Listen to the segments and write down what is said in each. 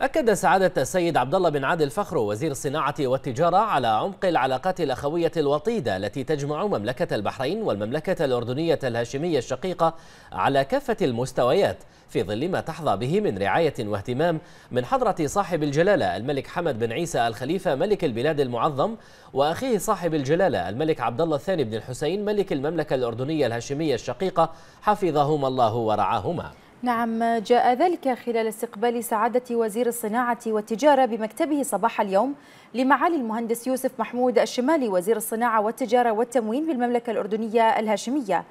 أكد سعادة السيد عبد الله بن عادل فخرو وزير الصناعة والتجارة على عمق العلاقات الأخوية الوطيدة التي تجمع مملكة البحرين والمملكة الأردنية الهاشمية الشقيقة على كافة المستويات في ظل ما تحظى به من رعاية واهتمام من حضرة صاحب الجلالة الملك حمد بن عيسى الخليفة ملك البلاد المعظم وأخيه صاحب الجلالة الملك عبد الله الثاني بن الحسين ملك المملكة الأردنية الهاشمية الشقيقة حفظهما الله ورعاهما نعم جاء ذلك خلال استقبال سعادة وزير الصناعة والتجارة بمكتبه صباح اليوم لمعالي المهندس يوسف محمود الشمالي وزير الصناعة والتجارة والتموين بالمملكة الأردنية الهاشمية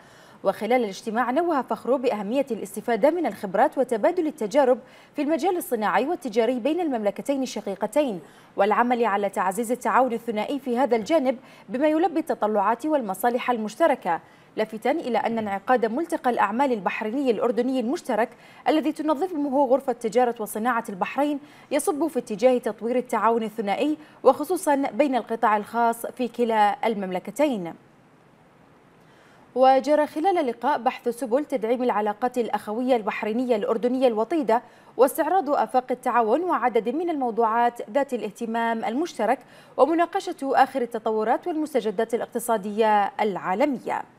وخلال الاجتماع نوه فخرو بأهمية الاستفادة من الخبرات وتبادل التجارب في المجال الصناعي والتجاري بين المملكتين الشقيقتين والعمل على تعزيز التعاون الثنائي في هذا الجانب بما يلبي التطلعات والمصالح المشتركة لافتا إلى أن انعقاد ملتقى الأعمال البحريني الأردني المشترك الذي تنظمه غرفة تجارة وصناعة البحرين يصب في اتجاه تطوير التعاون الثنائي وخصوصا بين القطاع الخاص في كلا المملكتين وجرى خلال لقاء بحث سبل تدعيم العلاقات الأخوية البحرينية الأردنية الوطيدة واستعراض آفاق التعاون وعدد من الموضوعات ذات الاهتمام المشترك ومناقشة آخر التطورات والمستجدات الاقتصادية العالمية